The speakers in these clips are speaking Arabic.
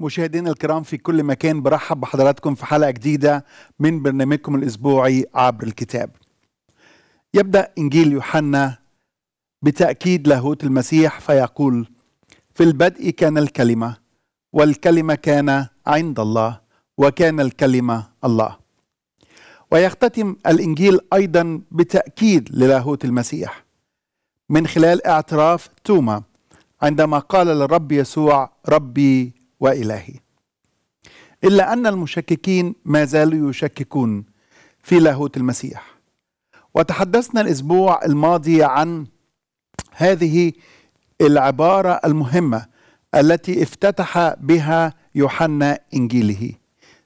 مشاهدينا الكرام في كل مكان برحب بحضراتكم في حلقة جديدة من برنامجكم الأسبوعي عبر الكتاب. يبدأ إنجيل يوحنا بتأكيد لاهوت المسيح فيقول: في البدء كان الكلمة والكلمة كان عند الله وكان الكلمة الله. ويختتم الإنجيل أيضا بتأكيد للاهوت المسيح من خلال اعتراف توما عندما قال للرب يسوع: ربي وإلهي إلا أن المشككين ما زالوا يشككون في لاهوت المسيح وتحدثنا الأسبوع الماضي عن هذه العبارة المهمة التي افتتح بها يوحنا إنجيله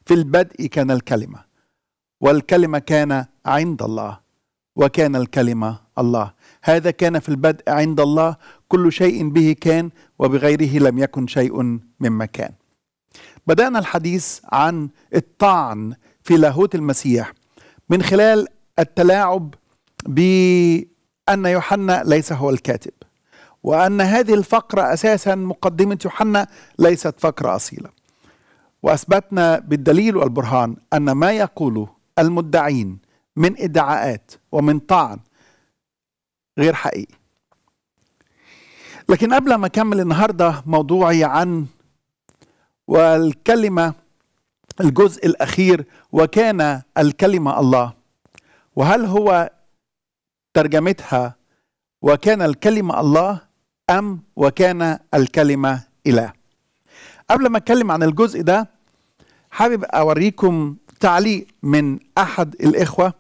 في البدء كان الكلمة والكلمة كان عند الله وكان الكلمة الله هذا كان في البدء عند الله كل شيء به كان وبغيره لم يكن شيء مما كان بدأنا الحديث عن الطعن في لاهوت المسيح من خلال التلاعب بأن يوحنا ليس هو الكاتب وأن هذه الفقرة أساسا مقدمة يوحنا ليست فقرة أصيلة وأثبتنا بالدليل والبرهان أن ما يقوله المدعين من ادعاءات ومن طعن غير حقيقي لكن قبل ما اكمل النهارده موضوعي عن والكلمه الجزء الاخير وكان الكلمه الله وهل هو ترجمتها وكان الكلمه الله ام وكان الكلمه اله قبل ما اتكلم عن الجزء ده حابب اوريكم تعليق من احد الاخوه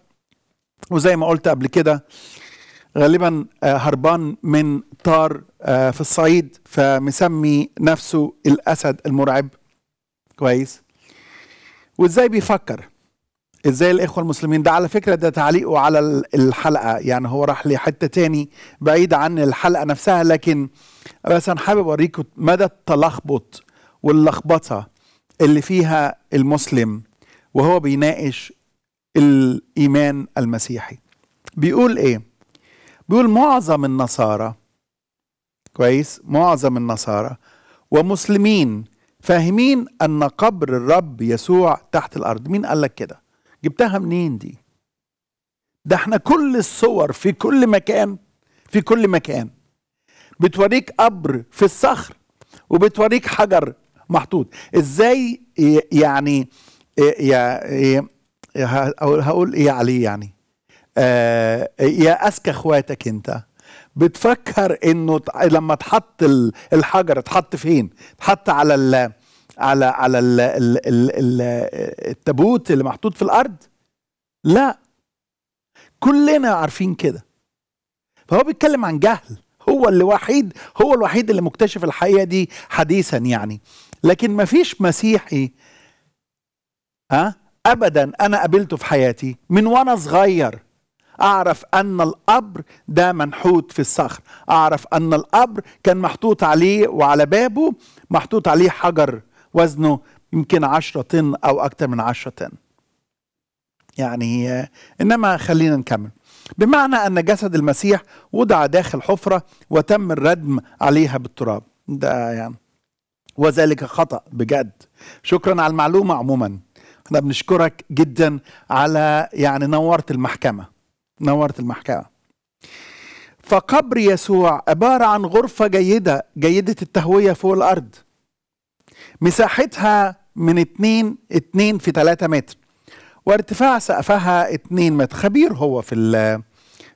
وزي ما قلت قبل كده غالبا آه، هربان من طار آه، في الصعيد فمسمي نفسه الاسد المرعب كويس وازاي بيفكر ازاي الاخوه المسلمين ده على فكره ده تعليقه على الحلقه يعني هو راح لحته تاني بعيد عن الحلقه نفسها لكن بس انا حابب اوريكم مدى التلخبط واللخبطه اللي فيها المسلم وهو بيناقش الايمان المسيحي بيقول ايه بيقول معظم النصارى كويس معظم النصارى ومسلمين فاهمين ان قبر الرب يسوع تحت الارض مين قال لك كده جبتها منين دي ده احنا كل الصور في كل مكان في كل مكان بتوريك قبر في الصخر وبتوريك حجر محطوط ازاي يعني يا هقول ايه عليه يعني آه، يا اذكى اخواتك انت بتفكر انه لما تحط الحجر اتحط فين اتحط على ال على على الـ الـ الـ الـ التابوت اللي محطوط في الارض لا كلنا عارفين كده فهو بيتكلم عن جهل هو اللي وحيد هو الوحيد اللي مكتشف الحقيقه دي حديثا يعني لكن مفيش مسيحي ها أه؟ ابدا انا قابلته في حياتي من وانا صغير أعرف أن القبر ده منحوت في الصخر أعرف أن القبر كان محطوط عليه وعلى بابه محطوط عليه حجر وزنه يمكن عشرة طن أو أكتر من عشرة طن يعني إنما خلينا نكمل بمعنى أن جسد المسيح وضع داخل حفرة وتم الردم عليها بالتراب ده يعني وذلك خطأ بجد شكرا على المعلومة عموما احنا بنشكرك جدا على يعني نورت المحكمة نورت المحكمة فقبر يسوع عبارة عن غرفة جيدة جيدة التهوية فوق الأرض مساحتها من 2 2 في 3 متر وارتفاع سقفها 2 متر خبير هو في الـ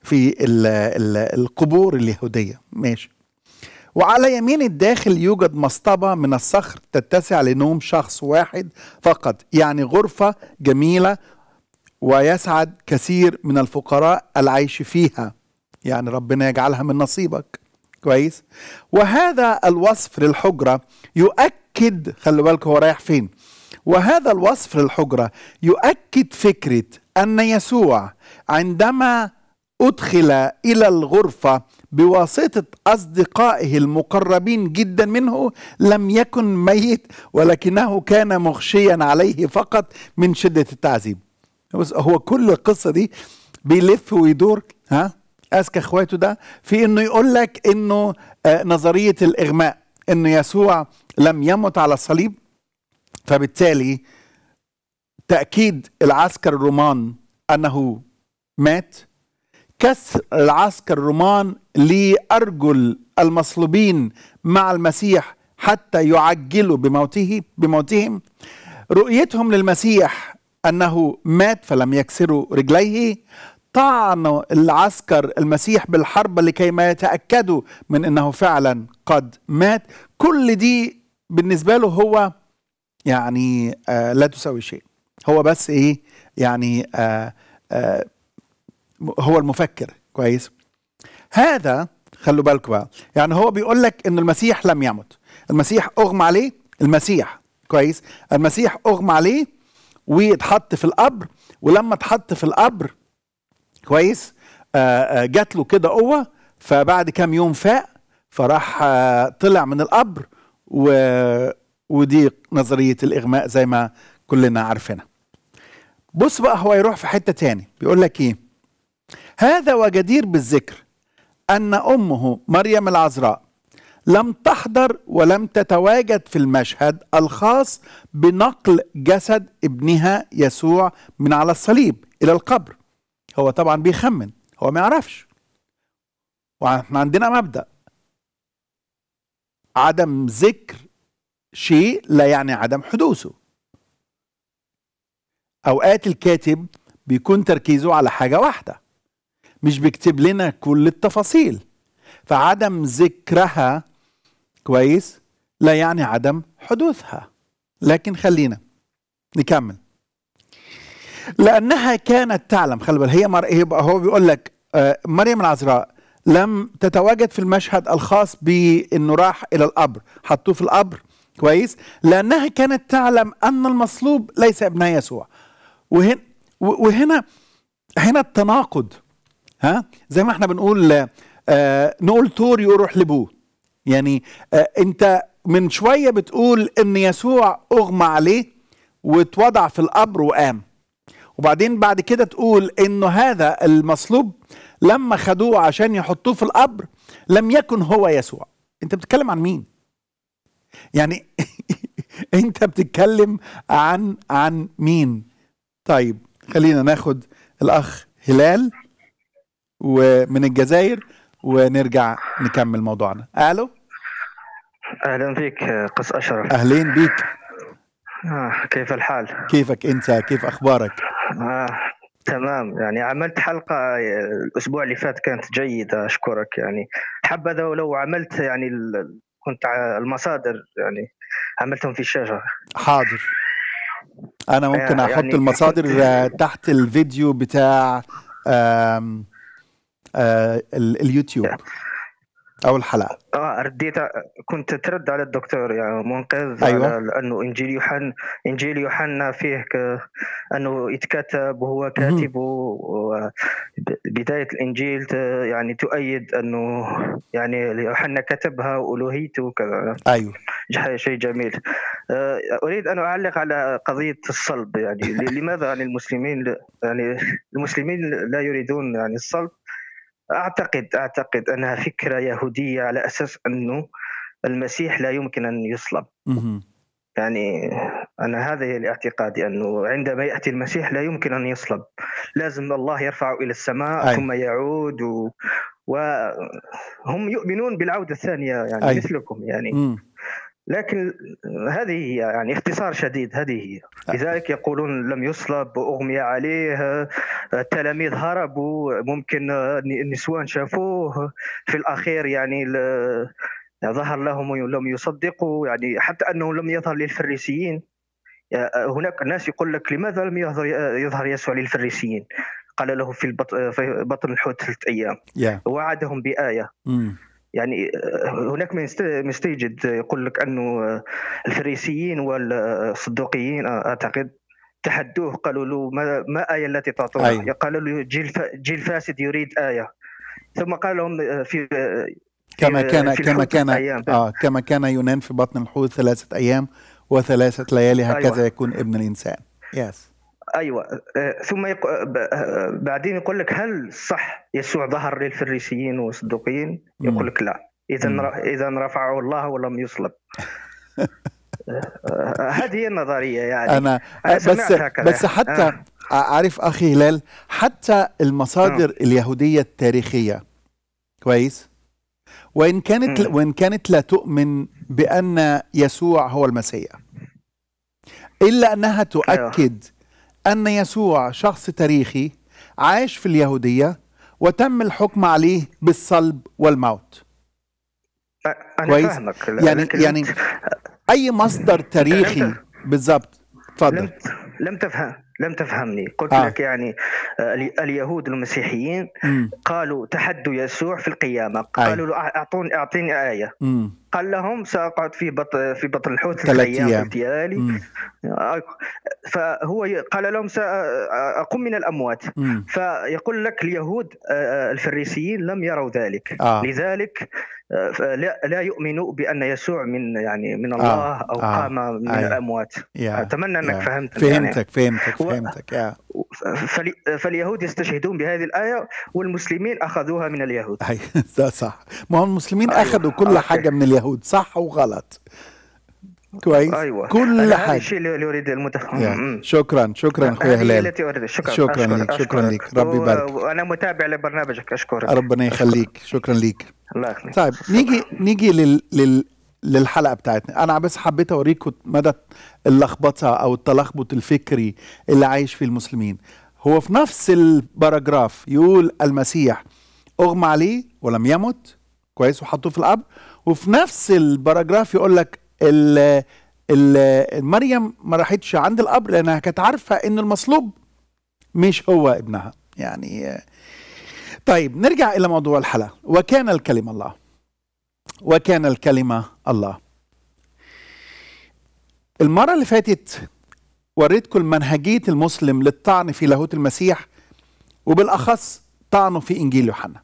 في الـ الـ القبور اليهودية ماشي وعلى يمين الداخل يوجد مصطبة من الصخر تتسع لنوم شخص واحد فقط يعني غرفة جميلة ويسعد كثير من الفقراء العيش فيها يعني ربنا يجعلها من نصيبك كويس وهذا الوصف للحجرة يؤكد خلوا بالك هو رايح فين وهذا الوصف للحجرة يؤكد فكرة أن يسوع عندما أدخل إلى الغرفة بواسطة أصدقائه المقربين جدا منه لم يكن ميت ولكنه كان مغشيا عليه فقط من شدة التعذيب بص هو كل القصه دي بيلف ويدور ها اذكى اخواته ده في انه يقول لك انه آه، نظريه الاغماء انه يسوع لم يمت على الصليب فبالتالي تاكيد العسكر الرومان انه مات كسر العسكر الرومان لارجل المصلوبين مع المسيح حتى يعجلوا بموته بموتهم رؤيتهم للمسيح أنه مات فلم يكسروا رجليه طعن العسكر المسيح بالحرب لكي ما يتأكدوا من أنه فعلا قد مات كل دي بالنسبة له هو يعني آه لا تساوي شيء هو بس إيه يعني آه آه هو المفكر كويس هذا خلوا بالكم بقى يعني هو بيقول لك ان المسيح لم يمت المسيح اغمى عليه المسيح كويس المسيح اغمى عليه واتحط في القبر ولما اتحط في القبر كويس آه، آه، جات له كده قوه فبعد كام يوم فاق فراح آه، طلع من القبر و ودي نظريه الاغماء زي ما كلنا عارفينها بص بقى هو يروح في حته تاني بيقول لك ايه هذا وجدير بالذكر ان امه مريم العذراء لم تحضر ولم تتواجد في المشهد الخاص بنقل جسد ابنها يسوع من على الصليب الى القبر هو طبعا بيخمن هو ما يعرفش واحنا عندنا مبدا عدم ذكر شيء لا يعني عدم حدوثه اوقات الكاتب بيكون تركيزه على حاجه واحده مش بيكتب لنا كل التفاصيل فعدم ذكرها كويس لا يعني عدم حدوثها لكن خلينا نكمل لأنها كانت تعلم خلي بالك هي مر... يبقى هو بيقول لك آه، مريم العذراء لم تتواجد في المشهد الخاص بأنه راح إلى القبر حطوه في القبر كويس لأنها كانت تعلم أن المصلوب ليس ابنها يسوع وهنا وهنا هنا التناقض ها زي ما احنا بنقول آه نقول ثور يروح لبوه يعني آه، انت من شويه بتقول ان يسوع اغمى عليه واتوضع في القبر وقام وبعدين بعد كده تقول انه هذا المصلوب لما خدوه عشان يحطوه في القبر لم يكن هو يسوع انت بتتكلم عن مين يعني انت بتتكلم عن عن مين طيب خلينا ناخد الاخ هلال ومن الجزائر ونرجع نكمل موضوعنا الو اهلا فيك قس اشرف اهلين بك آه كيف الحال؟ كيفك انت؟ كيف اخبارك؟ آه تمام يعني عملت حلقة الأسبوع اللي فات كانت جيدة أشكرك يعني حبذا ولو عملت يعني كنت المصادر يعني عملتهم في الشاشة حاضر أنا ممكن آه أحط يعني المصادر كنت... تحت الفيديو بتاع آم... آه اليوتيوب آه، اول حلقه اه رديت كنت ترد على الدكتور يعني منقذ أيوة. لانه انجيل يوحنا انجيل يوحنا فيه انه يتكتب وهو كاتب وبدايه الانجيل يعني تؤيد انه يعني يوحنا كتبها والوهيته وكذا ايوه شيء جميل آه، اريد ان اعلق على قضيه الصلب يعني لماذا يعني المسلمين يعني المسلمين لا يريدون يعني الصلب اعتقد اعتقد انها فكره يهوديه على اساس انه المسيح لا يمكن ان يصلب يعني انا هذا هي الاعتقاد انه عندما ياتي المسيح لا يمكن ان يصلب لازم الله يرفعه الى السماء أي. ثم يعود و... وهم يؤمنون بالعوده الثانيه يعني أي. مثلكم يعني م. لكن هذه هي يعني اختصار شديد هذه هي لذلك يقولون لم يصلب واغمي عليه التلاميذ هربوا ممكن النسوان شافوه في الاخير يعني ظهر لهم ولم يصدقوا يعني حتى انه لم يظهر للفريسيين هناك ناس يقول لك لماذا لم يظهر يظهر يسوع للفريسيين قال له في بطن الحوت ثلاث ايام yeah. وعدهم بايه mm. يعني آه، هناك من يستيجد يقول لك انه آه، الفريسيين والصدوقيين آه، اعتقد تحدوه قالوا له ما, ما آية التي تعطونه أيوة. قالوا له جيل, جيل فاسد يريد آية ثم قال لهم آه، في آه، كما كان في كما كان اه كما كان يونان في بطن الحوت ثلاثة أيام وثلاثة ليالي أيوة. هكذا أيوة. يكون ابن الإنسان يس ايوه آه، ثم يق... بعدين يقول لك هل صح يسوع ظهر للفريسيين والصدوقيين؟ يقول لك لا اذا اذا رفعه الله ولم يصلب هذه هي النظريه يعني انا, أنا بس بس حتى آه. اعرف اخي هلال حتى المصادر آه. اليهوديه التاريخيه كويس وان كانت م. وان كانت لا تؤمن بان يسوع هو المسيح الا انها تؤكد أيوه. ان يسوع شخص تاريخي عاش في اليهوديه وتم الحكم عليه بالصلب والموت أنا كويس فهمك يعني يعني اي مصدر تاريخي تفضل لم, لم تفهم لم تفهمني قلت آه. لك يعني آه، اليهود المسيحيين م. قالوا تحدوا يسوع في القيامه قالوا له اعطوني اعطيني ايه م. قال لهم ساقعد في بطن في بطن الحوت ثلاث ايام ديالي فهو قال لهم ساقوم من الاموات مم. فيقول لك اليهود آه، آه، الفريسيين لم يروا ذلك آه. لذلك آه، لا يؤمنوا بان يسوع من يعني من الله آه. او آه. قام من آه. الاموات yeah. اتمنى انك yeah. فهمت فهمتك يعني. فهمتك فهمتك و... فاليهود يستشهدون بهذه الآية والمسلمين أخذوها من اليهود أي ده صح ما هو المسلمين أيوة. أخذوا كل أوكي. حاجة من اليهود صح وغلط كويس أيوة. كل حاجة الشيء اللي أريد المتخ... شكرا شكرا أخوي هلال التي أريد. شكرا شكرا أشكر. لك شكرا أشكر. لك ربي يبارك وأنا متابع لبرنامجك أشكرك ربنا يخليك شكرا لك الله يخليك طيب نيجي نيجي لل... لل... للحلقه بتاعتنا انا بس حبيت اوريكم مدى اللخبطه او التلخبط الفكري اللي عايش فيه المسلمين هو في نفس الباراجراف يقول المسيح اغمى عليه ولم يمت كويس وحطوه في القبر وفي نفس الباراجراف يقول لك مريم ما راحتش عند القبر لانها كانت عارفه ان المصلوب مش هو ابنها يعني طيب نرجع الى موضوع الحلقه وكان الكلمه الله وكان الكلمة الله المرة اللي فاتت وريتكم منهجية المسلم للطعن في لاهوت المسيح وبالأخص طعنه في إنجيل يوحنا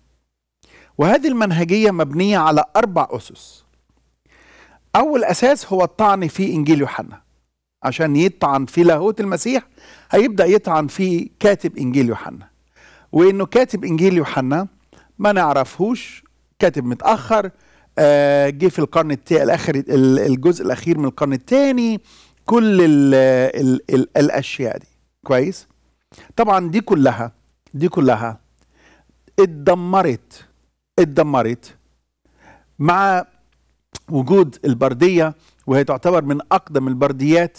وهذه المنهجية مبنية على أربع أسس أول أساس هو الطعن في إنجيل يوحنا عشان يطعن في لاهوت المسيح هيبدأ يطعن في كاتب إنجيل يوحنا وإنه كاتب إنجيل يوحنا ما نعرفهوش كاتب متأخر آه، جه في القرن التاني الاخر الجزء الاخير من القرن الثاني كل ال ال الـ الاشياء دي كويس طبعا دي كلها دي كلها اتدمرت اتدمرت مع وجود البرديه وهي تعتبر من اقدم البرديات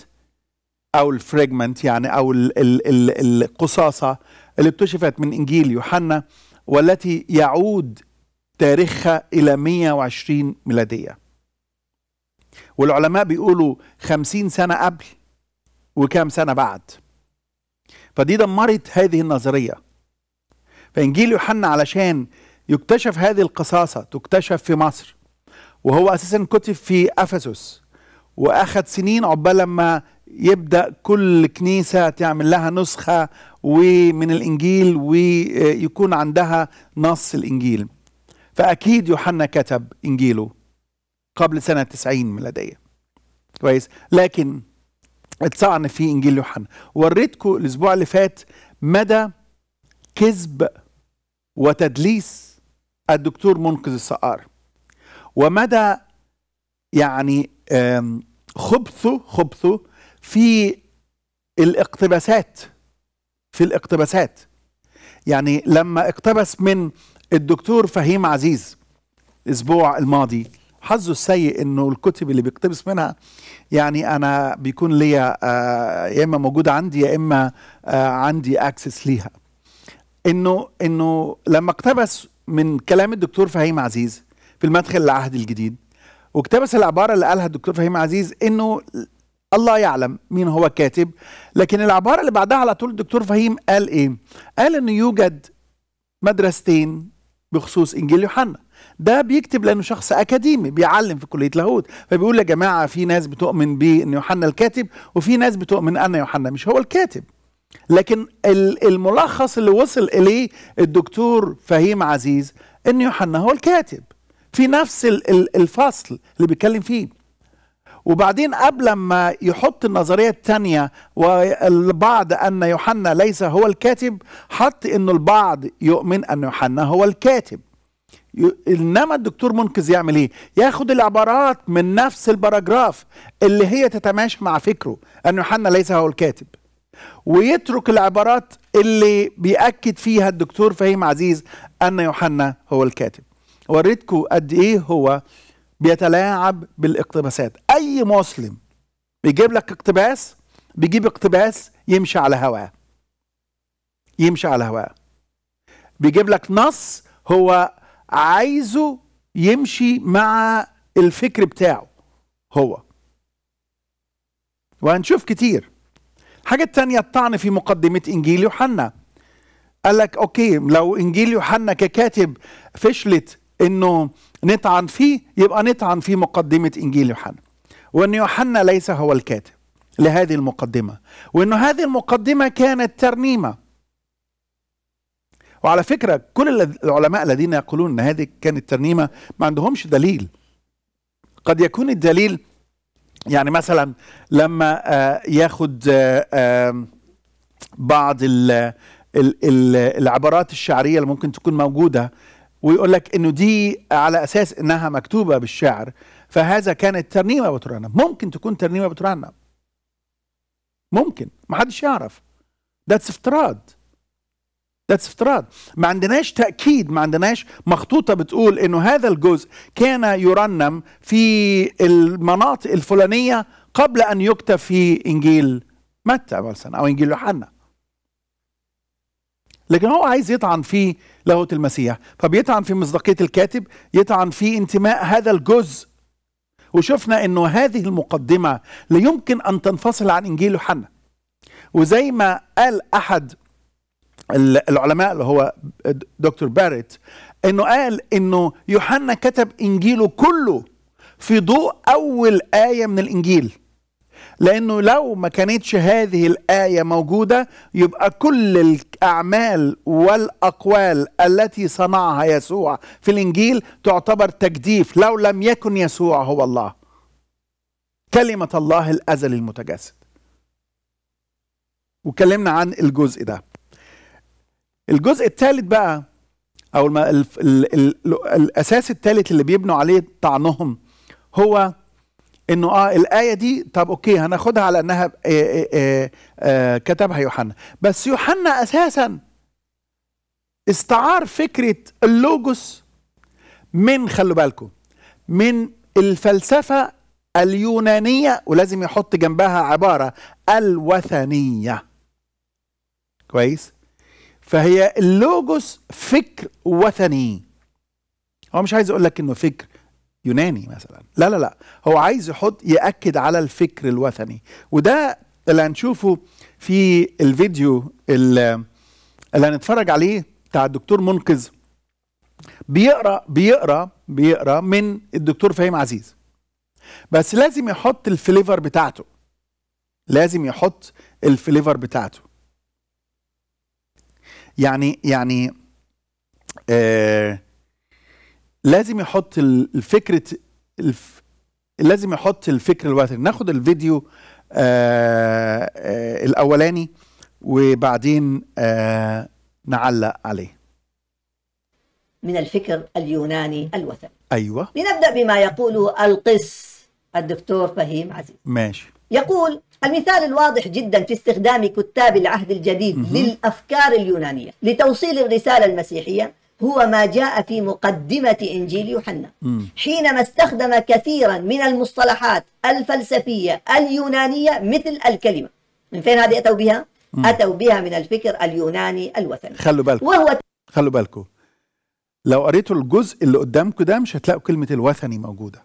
او الفريجمنت يعني او الـ الـ الـ القصاصه اللي اكتشفت من انجيل يوحنا والتي يعود تاريخها إلى 120 ميلادية والعلماء بيقولوا 50 سنة قبل وكام سنة بعد فدي دمرت هذه النظرية فإنجيل يوحنا علشان يكتشف هذه القصاصة تكتشف في مصر وهو أساسا كتب في أفسس وأخذ سنين عقبال لما يبدأ كل كنيسة تعمل لها نسخة ومن الإنجيل ويكون عندها نص الإنجيل فأكيد يوحنا كتب إنجيله قبل سنة 90 ميلادية كويس لكن اتصعن في إنجيل يوحنا وريتكم الأسبوع اللي فات مدى كذب وتدليس الدكتور منقذ السقار ومدى يعني خبثه خبثه في الاقتباسات في الاقتباسات يعني لما اقتبس من الدكتور فهيم عزيز الاسبوع الماضي حظه السيء انه الكتب اللي بيقتبس منها يعني انا بيكون ليا آه، يا اما موجوده عندي يا اما آه، عندي اكسس ليها انه انه لما اقتبس من كلام الدكتور فهيم عزيز في المدخل العهد الجديد واقتبس العباره اللي قالها الدكتور فهيم عزيز انه الله يعلم مين هو كاتب لكن العباره اللي بعدها على طول الدكتور فهيم قال ايه قال انه يوجد مدرستين بخصوص انجيل يوحنا ده بيكتب لانه شخص اكاديمي بيعلم في كليه لاهوت فبيقول يا جماعه في ناس بتؤمن بان يوحنا الكاتب وفي ناس بتؤمن ان يوحنا مش هو الكاتب لكن الملخص اللي وصل اليه الدكتور فهيم عزيز ان يوحنا هو الكاتب في نفس الفصل اللي بيتكلم فيه وبعدين قبل ما يحط النظرية الثانية والبعض أن يوحنا ليس هو الكاتب حط أن البعض يؤمن أن يوحنا هو الكاتب انما الدكتور منقذ يعمل ايه ياخد العبارات من نفس البراجراف اللي هي تتماشى مع فكره ان يوحنا ليس هو الكاتب ويترك العبارات اللي بيأكد فيها الدكتور فهيم عزيز ان يوحنا هو الكاتب وريتكم قد ايه هو بيتلاعب بالاقتباسات اي مسلم بيجيب لك اقتباس بيجيب اقتباس يمشي على هواه يمشي على هواه بيجيب لك نص هو عايزه يمشي مع الفكر بتاعه هو وهنشوف كتير حاجة تانية الطعن في مقدمة إنجيل يوحنا قال لك أوكي لو إنجيل يوحنا ككاتب فشلت انه نطعن فيه يبقى نطعن في مقدمه انجيل يوحنا وان يوحنا ليس هو الكاتب لهذه المقدمه وانه هذه المقدمه كانت ترنيمه وعلى فكره كل العلماء الذين يقولون ان هذه كانت ترنيمه ما عندهمش دليل قد يكون الدليل يعني مثلا لما آه، ياخد آه، آه، بعض العبارات الشعريه اللي ممكن تكون موجوده ويقول لك انه دي على اساس انها مكتوبه بالشعر فهذا كانت ترنيمه بترنم ممكن تكون ترنيمه بترنم ممكن ما حدش يعرف ده افتراض ده افتراض ما عندناش تاكيد ما عندناش مخطوطه بتقول انه هذا الجزء كان يرنم في المناطق الفلانيه قبل ان يكتب في انجيل متى مثلا او انجيل يوحنا لكن هو عايز يطعن في لاهوت المسيح فبيطعن في مصداقيه الكاتب يطعن في انتماء هذا الجزء وشفنا انه هذه المقدمه لا يمكن ان تنفصل عن انجيل يوحنا وزي ما قال احد العلماء اللي هو دكتور باريت انه قال انه يوحنا كتب انجيله كله في ضوء اول ايه من الانجيل لأنه لو ما كانتش هذه الآية موجودة يبقى كل الأعمال والأقوال التي صنعها يسوع في الإنجيل تعتبر تجديف لو لم يكن يسوع هو الله كلمة الله الأزل المتجسد وكلمنا عن الجزء ده الجزء الثالث بقى أو الأساس الثالث اللي بيبنوا عليه طعنهم هو انه اه الايه دي طب اوكي هناخدها على انها آه،, آه آه آه كتبها يوحنا بس يوحنا اساسا استعار فكره اللوجوس من خلوا بالكم من الفلسفه اليونانيه ولازم يحط جنبها عباره الوثنيه كويس فهي اللوجوس فكر وثني هو مش عايز اقول لك انه فكر يوناني مثلا لا لا لا هو عايز يحط يأكد على الفكر الوثني وده اللي هنشوفه في الفيديو اللي هنتفرج عليه بتاع الدكتور منقذ بيقرا بيقرا بيقرا من الدكتور فهيم عزيز بس لازم يحط الفليفر بتاعته لازم يحط الفليفر بتاعته يعني يعني آه لازم يحط الفكره الف... لازم يحط الفكر الواثق ناخد الفيديو آآ آه، آآ آه، الاولاني وبعدين آه، نعلق عليه من الفكر اليوناني الوثني ايوه لنبدا بما يقوله القس الدكتور فهيم عزيز ماشي يقول المثال الواضح جدا في استخدام كتاب العهد الجديد م-م. للافكار اليونانيه لتوصيل الرساله المسيحيه هو ما جاء في مقدمة إنجيل يوحنا حينما استخدم كثيرا من المصطلحات الفلسفية اليونانية مثل الكلمة من فين هذه أتوا بها؟ مم. أتوا بها من الفكر اليوناني الوثني خلوا بالكم وهو خلوا بالكم لو قريتوا الجزء اللي قدامكم ده مش هتلاقوا كلمة الوثني موجودة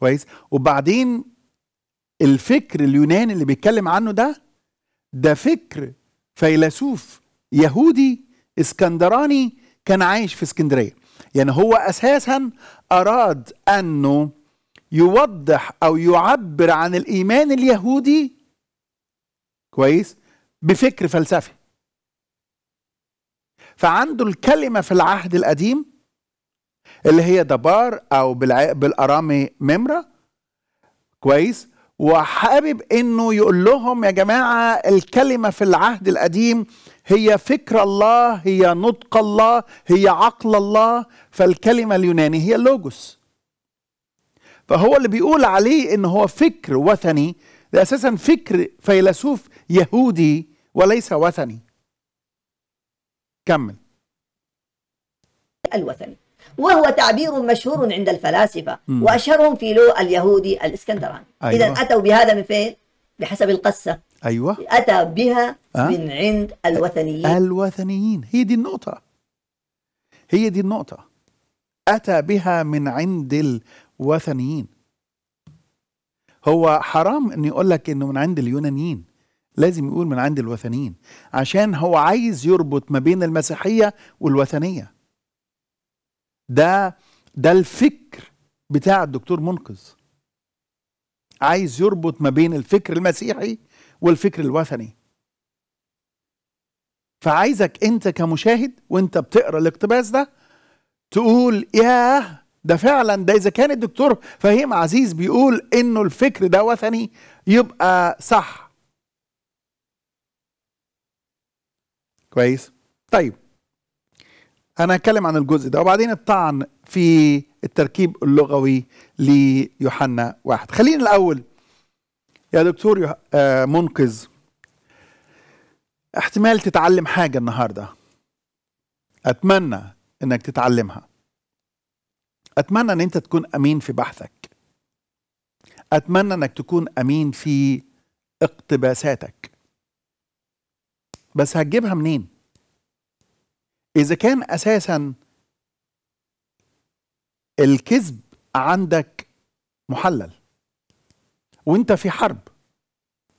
كويس وبعدين الفكر اليوناني اللي بيتكلم عنه ده ده فكر فيلسوف يهودي اسكندراني كان عايش في اسكندريه يعني هو اساسا اراد انه يوضح او يعبر عن الايمان اليهودي كويس بفكر فلسفي فعنده الكلمه في العهد القديم اللي هي دبار او بالارامي ممره كويس وحابب انه يقول لهم يا جماعه الكلمه في العهد القديم هي فكر الله هي نطق الله هي عقل الله فالكلمة اليوناني هي اللوجوس فهو اللي بيقول عليه ان هو فكر وثني ده اساسا فكر فيلسوف يهودي وليس وثني كمل الوثني وهو تعبير مشهور عند الفلاسفة وأشهرهم وأشهرهم فيلو اليهودي الإسكندراني أيوة. إذا أتوا بهذا من فين؟ بحسب القسة أيوة أتى بها أه؟ من عند الوثنيين الوثنيين هي دي النقطة هي دي النقطة أتى بها من عند الوثنيين هو حرام أن يقول لك أنه من عند اليونانيين لازم يقول من عند الوثنيين عشان هو عايز يربط ما بين المسيحية والوثنية ده ده الفكر بتاع الدكتور منقذ عايز يربط ما بين الفكر المسيحي والفكر الوثني فعايزك انت كمشاهد وانت بتقرا الاقتباس ده تقول ياه ده فعلا ده اذا كان الدكتور فهيم عزيز بيقول انه الفكر ده وثني يبقى صح كويس طيب انا هتكلم عن الجزء ده وبعدين الطعن في التركيب اللغوي ليوحنا واحد خلينا الاول يا دكتور آه، منقذ احتمال تتعلم حاجة النهاردة أتمنى إنك تتعلمها أتمنى إن أنت تكون أمين في بحثك أتمنى إنك تكون أمين في اقتباساتك بس هتجيبها منين؟ إذا كان أساسا الكذب عندك محلل وانت في حرب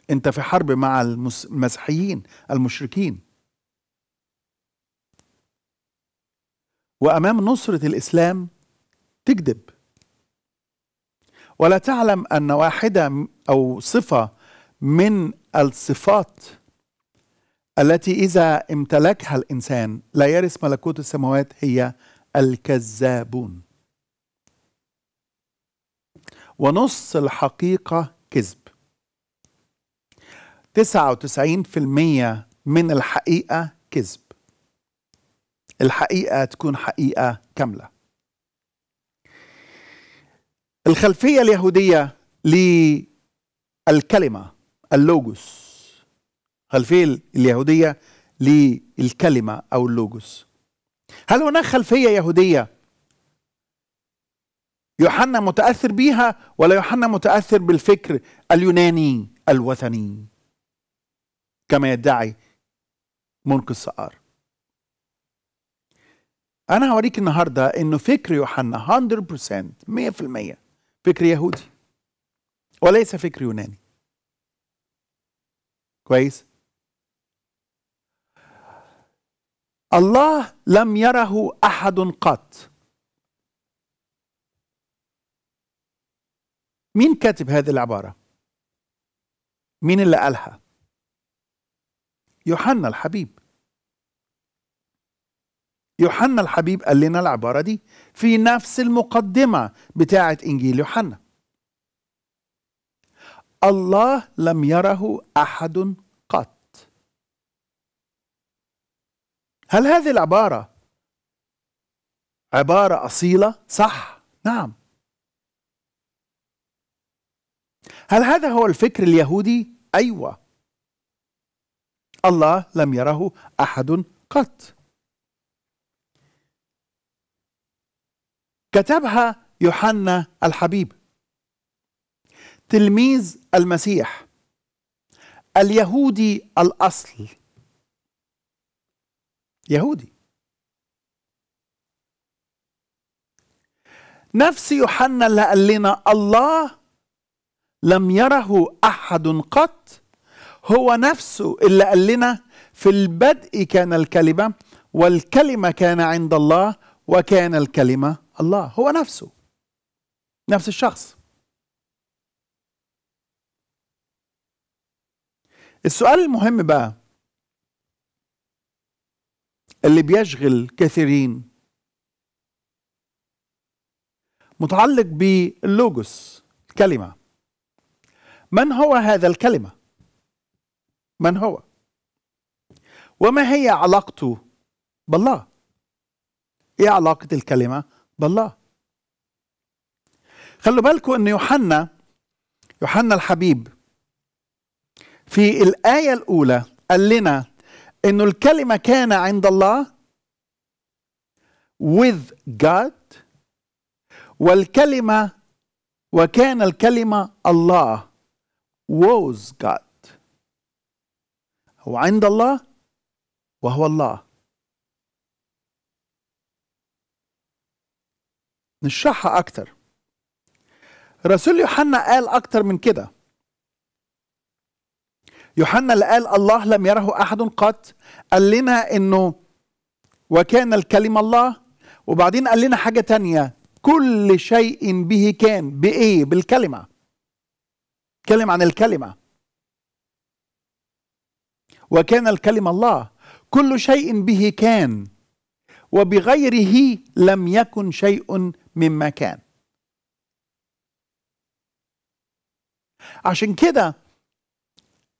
انت في حرب مع المسيحيين المشركين وامام نصره الاسلام تكذب ولا تعلم ان واحده او صفه من الصفات التي اذا امتلكها الانسان لا يرث ملكوت السماوات هي الكذابون ونص الحقيقه كذب 99% من الحقيقة كذب الحقيقة تكون حقيقة كاملة الخلفية اليهودية للكلمة اللوجوس خلفية اليهودية للكلمة أو اللوجوس هل هناك خلفية يهودية يوحنا متاثر بيها ولا يوحنا متاثر بالفكر اليوناني الوثني كما يدعي منقذ السقار انا هوريك النهارده انه فكر يوحنا 100% 100% فكر يهودي وليس فكر يوناني كويس الله لم يره احد قط مين كاتب هذه العبارة مين اللي قالها يوحنا الحبيب يوحنا الحبيب قال لنا العبارة دي في نفس المقدمة بتاعة إنجيل يوحنا الله لم يره أحد قط هل هذه العبارة عبارة أصيلة؟ صح نعم هل هذا هو الفكر اليهودي؟ أيوه الله لم يره أحد قط كتبها يوحنا الحبيب تلميذ المسيح اليهودي الأصل يهودي نفس يوحنا اللي قال لنا الله لم يره احد قط هو نفسه اللي قال لنا في البدء كان الكلمه والكلمه كان عند الله وكان الكلمه الله هو نفسه نفس الشخص السؤال المهم بقى اللي بيشغل كثيرين متعلق باللوجوس الكلمه من هو هذا الكلمه من هو وما هي علاقته بالله ايه علاقه الكلمه بالله خلوا بالكم ان يوحنا يوحنا الحبيب في الايه الاولى قال لنا انه الكلمه كان عند الله with God والكلمه وكان الكلمه الله was God هو عند الله وهو الله نشرحها أكتر رسول يوحنا قال أكتر من كده يوحنا اللي قال الله لم يره أحد قط قال لنا إنه وكان الكلمة الله وبعدين قال لنا حاجة تانية كل شيء به كان بإيه بالكلمة تكلم عن الكلمة وكان الكلمة الله كل شيء به كان وبغيره لم يكن شيء مما كان عشان كده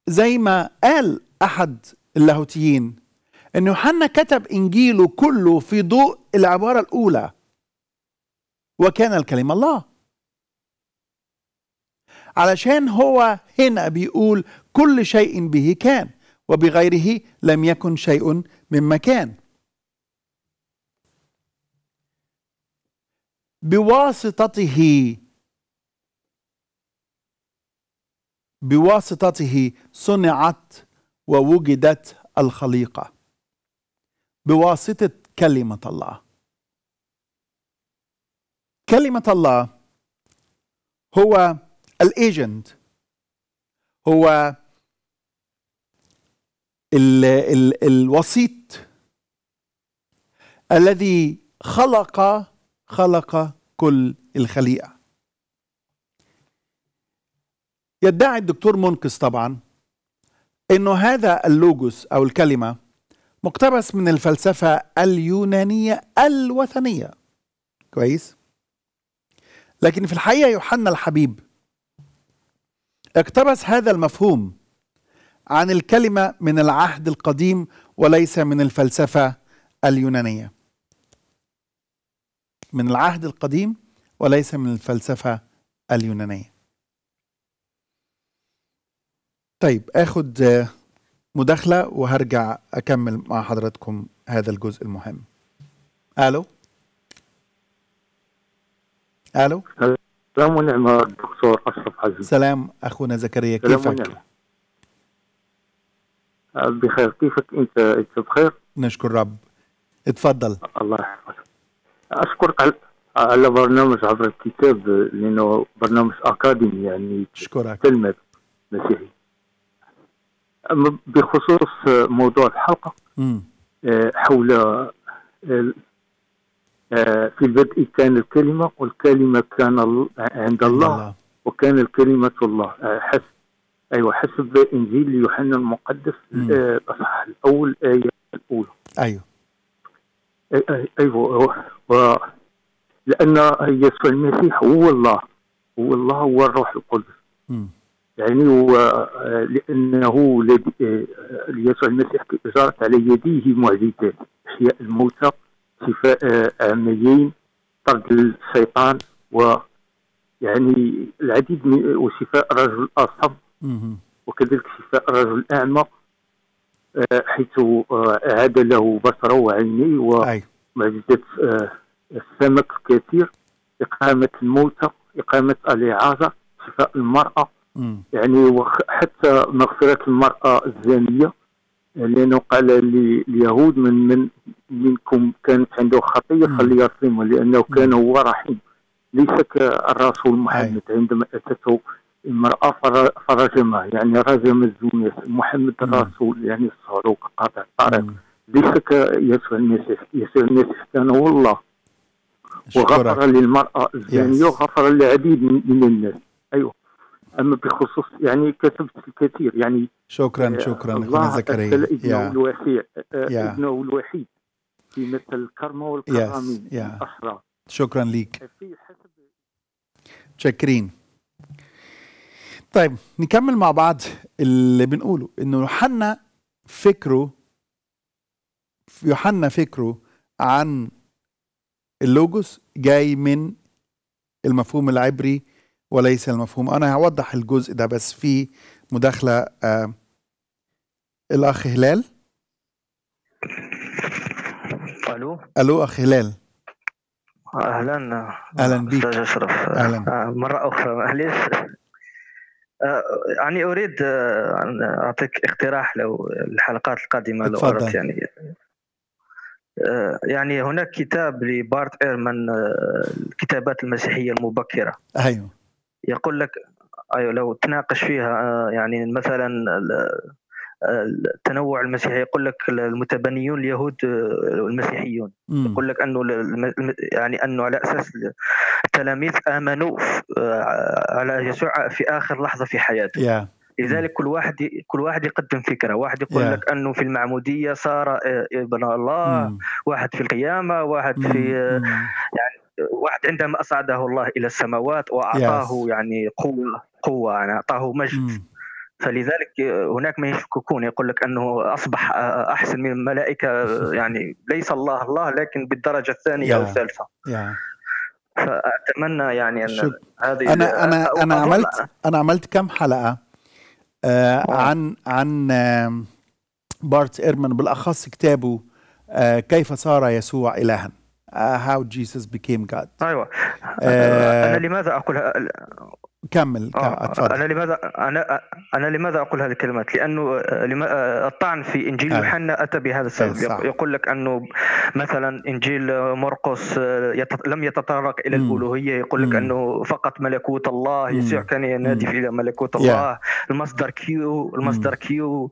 زي ما قال أحد اللاهوتيين أن يوحنا كتب إنجيله كله في ضوء العبارة الأولى وكان الكلمة الله علشان هو هنا بيقول كل شيء به كان وبغيره لم يكن شيء مما كان بواسطته بواسطته صنعت ووجدت الخليقة بواسطة كلمة الله كلمة الله هو الايجنت هو ال ال الوسيط الذي خلق خلق كل الخليقه يدعي الدكتور منقذ طبعا انه هذا اللوجوس او الكلمه مقتبس من الفلسفه اليونانيه الوثنيه كويس لكن في الحقيقه يوحنا الحبيب اقتبس هذا المفهوم عن الكلمة من العهد القديم وليس من الفلسفة اليونانية من العهد القديم وليس من الفلسفة اليونانية طيب اخد مداخلة وهرجع اكمل مع حضراتكم هذا الجزء المهم الو الو سلام ونعمة الدكتور أشرف عزمي سلام أخونا زكريا كيفك؟ ونعمة. أه، بخير كيفك أنت أنت بخير؟ نشكر رب اتفضل الله يحفظك أشكرك على على برنامج عبر الكتاب لأنه برنامج أكاديمي يعني أشكرك كلمة مسيحي بخصوص موضوع الحلقة م. أه، حول آه، في البدء كان الكلمة والكلمة كان عند الله وكان الكلمة الله آه، حسب أيوة حسب إنجيل يوحنا المقدس الأصحاح آه، الأول آية الأولى أيوة أيوة و... لأن يسوع المسيح هو الله هو الله هو الروح القدس يعني هو لأنه يسوع المسيح جرت على يديه معجزات إحياء الموتى عاميين طرد الشيطان و يعني العديد من وشفاء الرجل الاصم وكذلك شفاء الرجل الاعمى آه، حيث آه، عاد له بصره وعينيه ومعجزه آه، السمك الكثير اقامه الموتى اقامه الاعاده شفاء المراه مم. يعني وحتى مغفره المراه الزانيه لانه قال لليهود من من منكم كانت عنده خطيه فليصمها لانه كان هو رحيم ليس كالرسول محمد عندما اتته امراه فرجمها يعني رجم الزنيس محمد الرسول يعني الصاروخ قاطع الطريق ليس كيسوع المسيح يسوع المسيح كان هو الله وغفر للمراه الزانيه وغفر للعديد من الناس ايوه اما بخصوص يعني كتبت الكثير يعني شكرا آه، شكرا اخونا زكريا آه، ابنه الوحيد ابنه الوحيد في مثل الكرمه والكرامين yes. yeah. الاحرى شكرا لك متشكرين إيه، طيب نكمل مع بعض اللي بنقوله انه يوحنا فكره يوحنا فكره عن اللوجوس جاي من المفهوم العبري وليس المفهوم انا هوضح الجزء ده بس في مداخله آه الاخ هلال الو الو اخ هلال اهلا اهلا بك استاذ اشرف اهلا آه، مره اخرى معليش آه، يعني اريد آه، ان اعطيك اقتراح لو الحلقات القادمه لو اردت يعني يعني هناك كتاب لبارت ايرمان الكتابات المسيحيه المبكره ايوه يقول لك ايوه لو تناقش فيها يعني مثلا التنوع المسيحي يقول لك المتبنيون اليهود آه، المسيحيون م. يقول لك انه يعني انه على اساس التلاميذ امنوا آه، على يسوع في اخر لحظه في حياته yeah. لذلك كل واحد كل واحد يقدم فكره واحد يقول yeah. لك انه في المعموديه صار آه، ابن الله mm. واحد في القيامه واحد mm. في mm. يعني واحد عندما اصعده الله الى السماوات واعطاه yes. يعني قوه قوه يعني اعطاه مجد mm. فلذلك هناك من يشككون يقول لك انه اصبح احسن من الملائكه يعني ليس الله الله لكن بالدرجه الثانيه yeah. او الثالثه yeah. فاتمنى يعني ان شك. هذه انا انا انا عملت انا عملت كم حلقه آه عن عن بارت ايرمان بالاخص كتابه آه كيف صار يسوع الها هاو جيسس بيكيم جاد ايوه آه انا لماذا اقول كمل آه، اتفضل انا لماذا انا انا لماذا اقول هذه الكلمات؟ لانه آه، آه، الطعن في انجيل يوحنا آه. اتى بهذا السبب صح. يقول لك انه مثلا انجيل مرقس لم يتطرق الى الالوهيه يقول لك انه فقط ملكوت الله يسوع كان ينادي الى ملكوت الله yeah. المصدر كيو المصدر كيو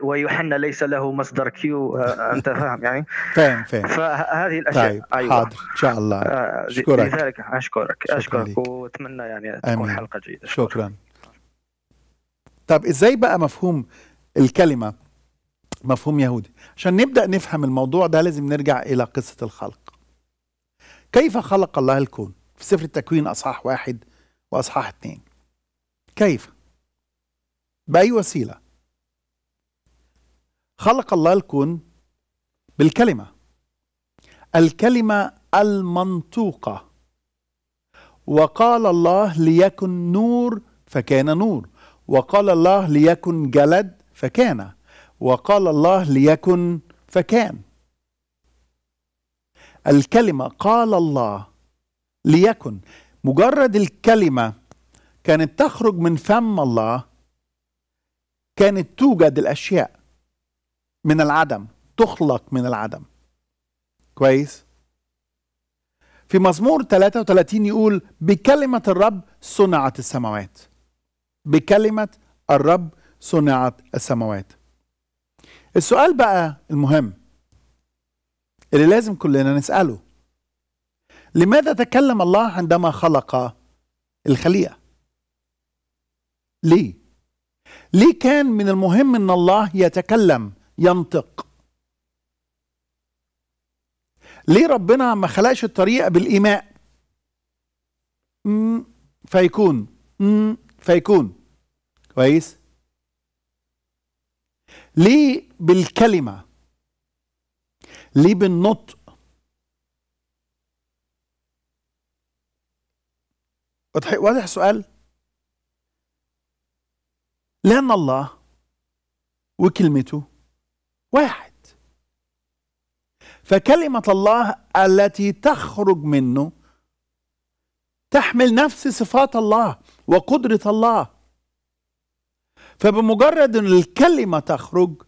ويوحنا ليس له مصدر كيو انت فاهم يعني؟ فاهم فاهم فهذه الاشياء طيب أيوة. حاضر ان شاء الله اشكرك لذلك اشكرك اشكرك واتمنى يعني تكون حلقه جيده شكرا, طب ازاي بقى مفهوم الكلمه مفهوم يهودي عشان نبدا نفهم الموضوع ده لازم نرجع الى قصه الخلق كيف خلق الله الكون في سفر التكوين اصحاح واحد واصحاح اثنين كيف باي وسيله خلق الله الكون بالكلمه الكلمه المنطوقه وقال الله ليكن نور فكان نور وقال الله ليكن جلد فكان وقال الله ليكن فكان الكلمة قال الله ليكن مجرد الكلمة كانت تخرج من فم الله كانت توجد الأشياء من العدم تخلق من العدم كويس في مزمور 33 يقول بكلمة الرب صنعت السماوات بكلمة الرب صنعت السماوات السؤال بقى المهم اللي لازم كلنا نسأله لماذا تكلم الله عندما خلق الخليقة ليه ليه كان من المهم ان الله يتكلم ينطق ليه ربنا ما خلقش الطريقة بالإيماء فيكون فيكون كويس ليه بالكلمة ليه بالنطق واضح واضح السؤال لأن الله وكلمته واحد فكلمة الله التي تخرج منه تحمل نفس صفات الله وقدرة الله فبمجرد ان الكلمة تخرج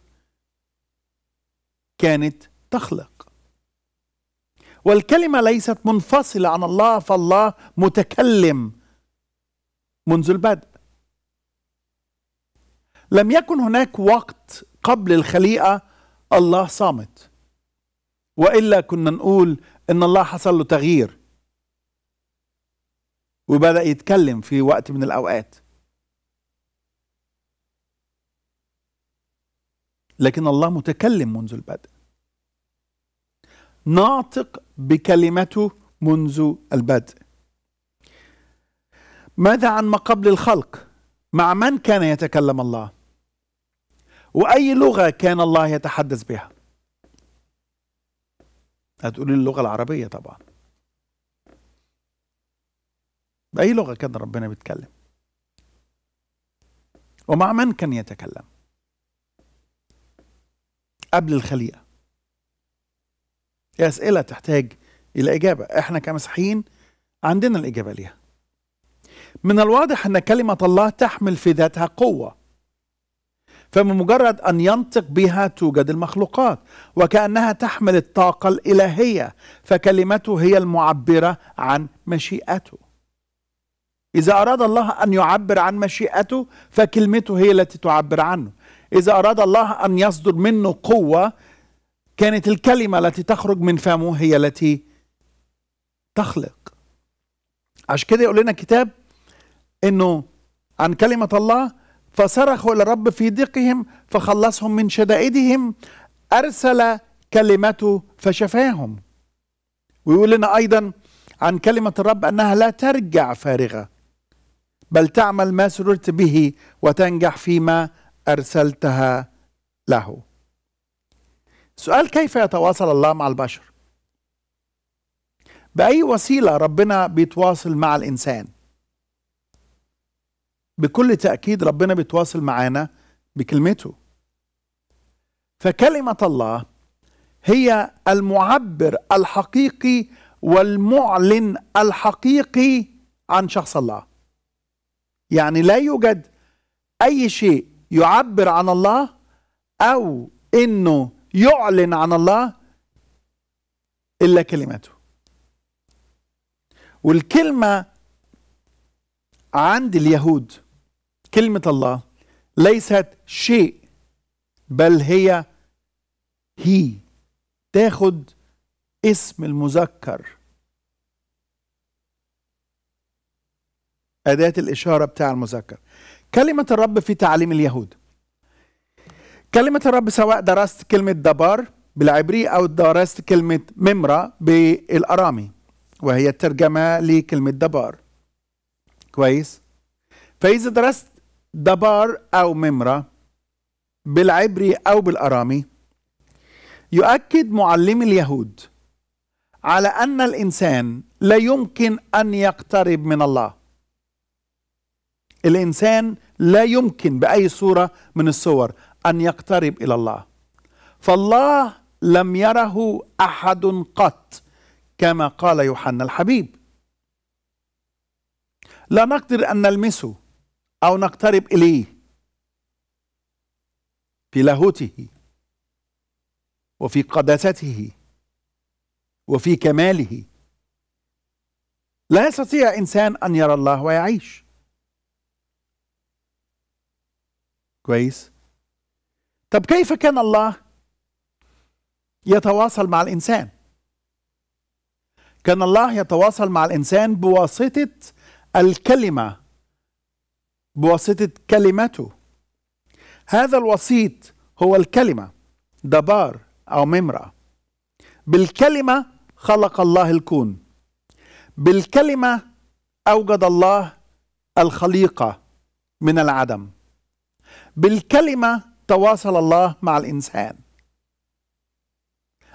كانت تخلق والكلمة ليست منفصلة عن الله فالله متكلم منذ البدء لم يكن هناك وقت قبل الخليقة الله صامت والا كنا نقول ان الله حصل له تغيير وبدا يتكلم في وقت من الاوقات لكن الله متكلم منذ البدء ناطق بكلمته منذ البدء ماذا عن ما قبل الخلق مع من كان يتكلم الله واي لغه كان الله يتحدث بها هتقولي اللغة العربية طبعا بأي لغة كان ربنا بيتكلم ومع من كان يتكلم قبل الخليقة أسئلة تحتاج إلى إجابة إحنا كمسيحيين عندنا الإجابة ليها من الواضح أن كلمة الله تحمل في ذاتها قوة فبمجرد أن ينطق بها توجد المخلوقات وكأنها تحمل الطاقة الإلهية فكلمته هي المعبرة عن مشيئته إذا أراد الله أن يعبر عن مشيئته فكلمته هي التي تعبر عنه إذا أراد الله أن يصدر منه قوة كانت الكلمة التي تخرج من فمه هي التي تخلق عشان كده يقول لنا الكتاب انه عن كلمة الله فصرخوا للرب في ضيقهم فخلصهم من شدائدهم أرسل كلمته فشفاهم ويقول لنا أيضا عن كلمة الرب أنها لا ترجع فارغة بل تعمل ما سررت به وتنجح فيما أرسلتها له سؤال كيف يتواصل الله مع البشر بأي وسيلة ربنا بيتواصل مع الإنسان بكل تأكيد ربنا بيتواصل معانا بكلمته فكلمة الله هي المعبر الحقيقي والمعلن الحقيقي عن شخص الله يعني لا يوجد أي شيء يعبر عن الله أو أنه يعلن عن الله إلا كلمته والكلمة عند اليهود كلمة الله ليست شيء بل هي هي تاخد اسم المذكر أداة الإشارة بتاع المذكر كلمة الرب في تعليم اليهود كلمة الرب سواء درست كلمة دبار بالعبري أو درست كلمة ممرة بالأرامي وهي الترجمة لكلمة دبار كويس فإذا درست دبار أو ممرة بالعبري أو بالأرامي يؤكد معلمي اليهود على أن الإنسان لا يمكن أن يقترب من الله الإنسان لا يمكن بأي صورة من الصور أن يقترب إلى الله فالله لم يره أحد قط كما قال يوحنا الحبيب لا نقدر أن نلمسه أو نقترب إليه في لاهوته وفي قداسته وفي كماله لا يستطيع إنسان أن يرى الله ويعيش كويس طب كيف كان الله يتواصل مع الإنسان كان الله يتواصل مع الإنسان بواسطة الكلمة بواسطة كلمته هذا الوسيط هو الكلمة دبار أو ممرأة بالكلمة خلق الله الكون بالكلمة أوجد الله الخليقة من العدم بالكلمة تواصل الله مع الإنسان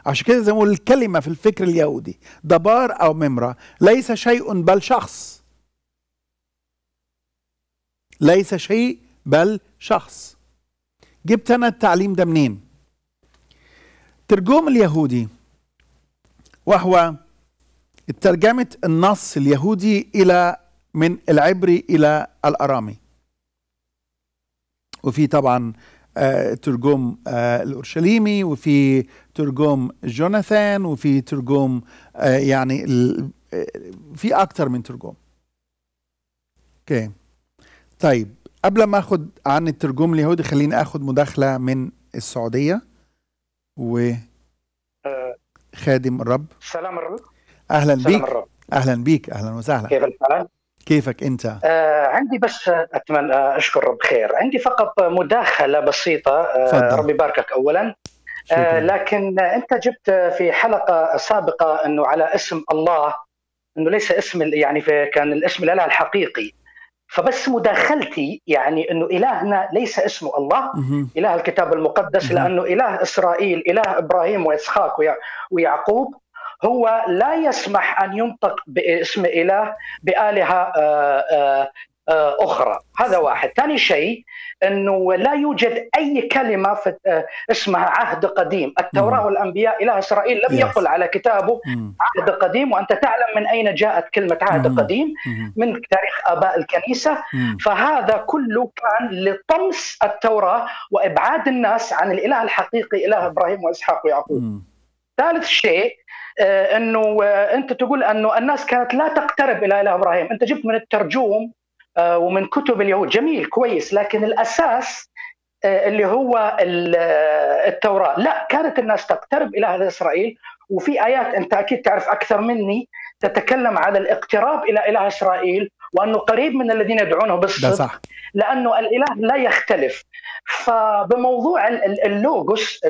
عشان كده زي ما الكلمة في الفكر اليهودي دبار أو ممرة ليس شيء بل شخص ليس شيء بل شخص جبت أنا التعليم ده منين ترجم اليهودي وهو ترجمة النص اليهودي إلى من العبري إلى الأرامي وفي طبعا آه، ترجم آه، الأورشليمي وفي ترجم جوناثان وفي ترجم آه، يعني في أكتر من ترجم اوكي okay. طيب قبل ما اخد عن الترجم اليهودي خليني اخد مداخله من السعوديه و آه. خادم الرب سلام الرب اهلا سلام بيك الرب. اهلا بيك اهلا وسهلا كيف الحال؟ كيفك انت؟ آه عندي بس اتمنى آه، اشكر الرب خير، عندي فقط مداخله بسيطه آه ربي يباركك اولا آه لكن انت جبت في حلقه سابقه انه على اسم الله انه ليس اسم يعني كان الاسم الاله الحقيقي فبس مداخلتي يعني انه الهنا ليس اسمه الله اله الكتاب المقدس لانه اله اسرائيل اله ابراهيم واسحاق ويعقوب هو لا يسمح ان ينطق باسم اله بالهه آه، آه، آه، اخرى هذا واحد ثاني شيء انه لا يوجد اي كلمه في آه، اسمها عهد قديم التوراه والانبياء اله اسرائيل لم يقل على كتابه عهد قديم وانت تعلم من اين جاءت كلمه عهد قديم من تاريخ اباء الكنيسه فهذا كله كان لطمس التوراه وابعاد الناس عن الاله الحقيقي اله ابراهيم واسحاق ويعقوب ثالث شيء آه، انه انت تقول انه الناس كانت لا تقترب الى اله ابراهيم انت جبت من الترجوم آه، ومن كتب اليهود جميل كويس لكن الاساس آه، اللي هو آه، التوراه لا كانت الناس تقترب الى هذا اسرائيل وفي ايات انت اكيد تعرف اكثر مني تتكلم على الاقتراب الى اله اسرائيل وانه قريب من الذين يدعونه بالصدق صح. لانه الاله لا يختلف فبموضوع اللوغوس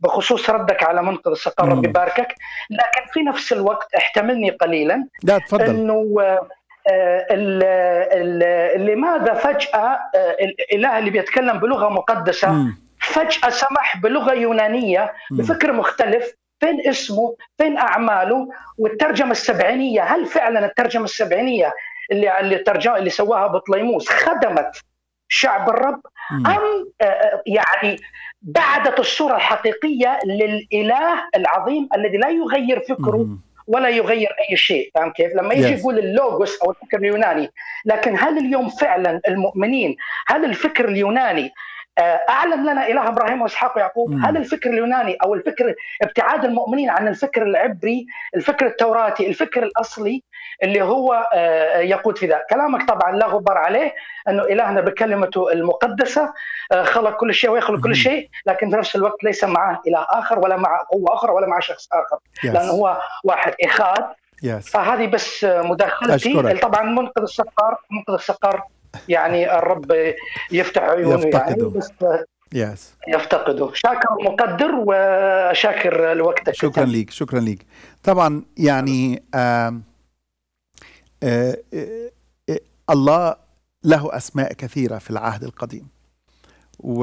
بخصوص ردك على منقذ السقر ربي يباركك لكن في نفس الوقت احتملني قليلا لا تفضل انه آه، لماذا فجأة آه، الإله اللي بيتكلم بلغة مقدسة فجأة سمح بلغة يونانية بفكر مختلف فين اسمه فين أعماله والترجمة السبعينية هل فعلا الترجمة السبعينية اللي اللي ترجم اللي سواها بطليموس خدمت شعب الرب ام آه، يعني بعدت الصوره الحقيقيه للاله العظيم الذي لا يغير فكره ولا يغير اي شيء فاهم كيف؟ لما يجي يقول اللوغوس او الفكر اليوناني لكن هل اليوم فعلا المؤمنين هل الفكر اليوناني آه، اعلن لنا اله ابراهيم واسحاق ويعقوب هذا الفكر اليوناني او الفكر ابتعاد المؤمنين عن الفكر العبري الفكر التوراتي الفكر الاصلي اللي هو آه، يقود في ذا كلامك طبعا لا غبار عليه انه الهنا بكلمته المقدسه آه، خلق كل شيء ويخلق كل شيء لكن في نفس الوقت ليس معه اله اخر ولا مع قوه اخرى ولا مع شخص اخر لانه هو واحد اخاد فهذه بس مداخلتي طبعا منقذ السقار منقذ السقار يعني الرب يفتح عيونه يعني، يفتقده. يعني بس يس يفتقده شاكر مقدر وشاكر لوقتك شكرا كتاب. ليك شكرا ليك طبعا يعني آه،, آه آه آه الله له أسماء كثيرة في العهد القديم و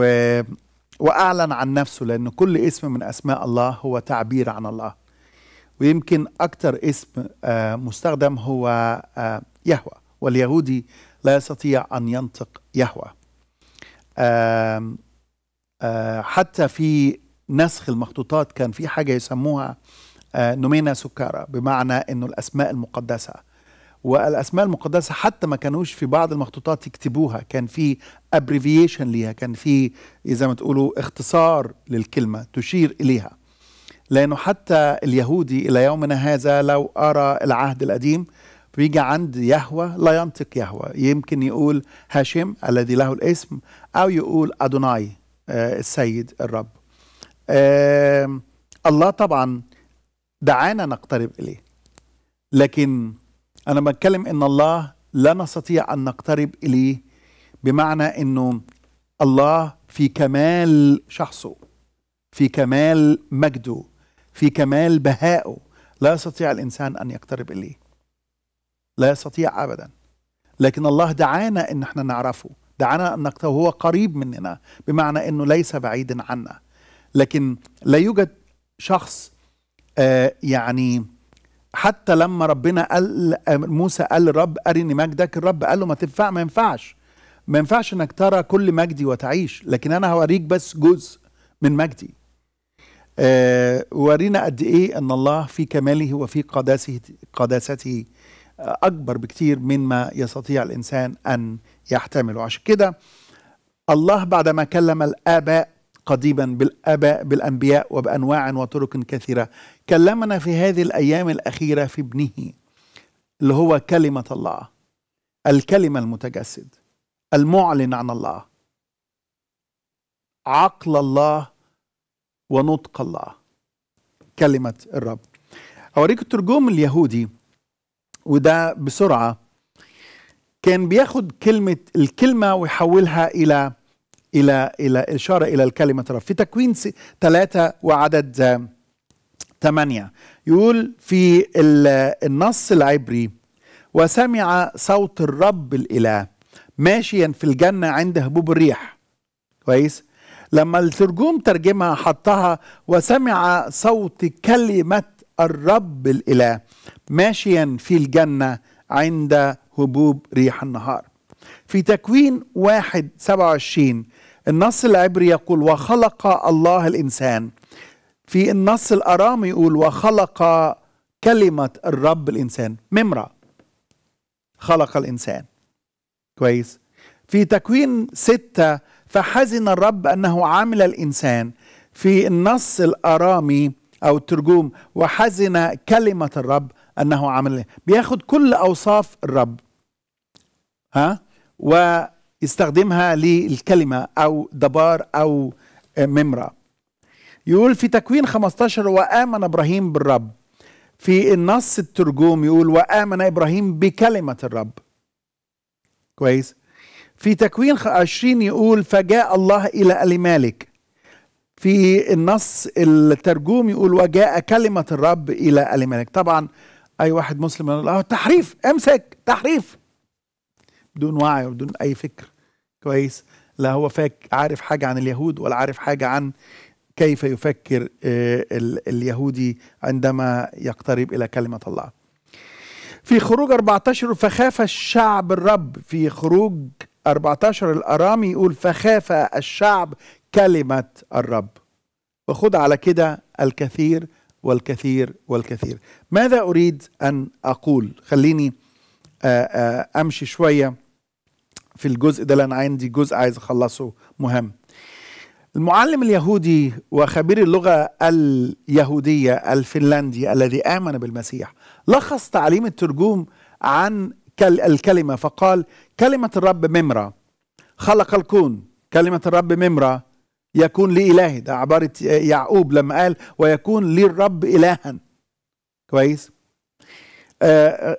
وأعلن عن نفسه لأن كل اسم من أسماء الله هو تعبير عن الله ويمكن أكثر اسم آه، مستخدم هو آه، يهوى واليهودي لا يستطيع أن ينطق يهوى حتى في نسخ المخطوطات كان في حاجة يسموها نومينا سكارا بمعنى أنه الأسماء المقدسة والاسماء المقدسه حتى ما كانوش في بعض المخطوطات يكتبوها كان في ابريفيشن ليها كان في زي ما تقولوا اختصار للكلمه تشير اليها لانه حتى اليهودي الى يومنا هذا لو ارى العهد القديم بيجي عند يهوى لا ينطق يهوى يمكن يقول هاشم الذي له الاسم أو يقول أدوناي آه، السيد الرب الله طبعا دعانا نقترب إليه لكن أنا بتكلم إن الله لا نستطيع أن نقترب إليه بمعنى إنه الله في كمال شخصه في كمال مجده في كمال بهائه لا يستطيع الإنسان أن يقترب إليه لا يستطيع أبدا لكن الله دعانا أن احنا نعرفه دعانا أن نقتله هو قريب مننا بمعنى أنه ليس بعيدا عنا لكن لا يوجد شخص آه يعني حتى لما ربنا قال موسى قال للرب أرني مجدك الرب قال له ما تنفع ما ينفعش ما ينفعش انك ترى كل مجدي وتعيش لكن انا هوريك بس جزء من مجدي آه ورينا قد ايه ان الله في كماله وفي قداسه قداسته أكبر بكتير مما يستطيع الإنسان أن يحتمله عشان كده الله بعدما كلم الآباء قديما بالآباء بالأنبياء وبأنواع وطرق كثيرة كلمنا في هذه الأيام الأخيرة في ابنه اللي هو كلمة الله الكلمة المتجسد المعلن عن الله عقل الله ونطق الله كلمة الرب أوريك الترجم اليهودي وده بسرعة كان بياخد كلمة الكلمة ويحولها إلى إلى إلى إشارة إلى الكلمة الرب في تكوين ثلاثة وعدد ثمانية يقول في النص العبري وسمع صوت الرب الإله ماشيا في الجنة عند هبوب الريح كويس لما الترجوم ترجمها حطها وسمع صوت كلمة الرب الاله ماشيا في الجنه عند هبوب ريح النهار في تكوين واحد سبعة وعشرين النص العبري يقول وخلق الله الإنسان في النص الأرامي يقول وخلق كلمة الرب الإنسان ممرة خلق الإنسان كويس في تكوين ستة فحزن الرب أنه عمل الإنسان في النص الأرامي أو الترجوم وحزن كلمة الرب أنه عمل بياخد كل أوصاف الرب ها ويستخدمها للكلمة أو دبار أو ممرة يقول في تكوين 15 وآمن إبراهيم بالرب في النص الترجوم يقول وآمن إبراهيم بكلمة الرب كويس في تكوين 20 يقول فجاء الله إلى مالك في النص الترجوم يقول وجاء كلمة الرب إلى الملك طبعا أي واحد مسلم يقول أه، تحريف امسك تحريف بدون وعي وبدون أي فكر كويس لا هو فاك عارف حاجة عن اليهود ولا عارف حاجة عن كيف يفكر آه، اليهودي عندما يقترب إلى كلمة الله في خروج 14 فخاف الشعب الرب في خروج 14 الأرامي يقول فخاف الشعب كلمة الرب وخد على كده الكثير والكثير والكثير ماذا أريد أن أقول خليني آه، آه، أمشي شوية في الجزء ده لأن عندي جزء عايز أخلصه مهم المعلم اليهودي وخبير اللغة اليهودية الفنلندي الذي آمن بالمسيح لخص تعليم الترجوم عن الكلمة فقال كلمة الرب ممرة خلق الكون كلمة الرب ممرة يكون لي إلهي ده عبارة يعقوب لما قال ويكون لي الرب إلها كويس آآ آه، آآ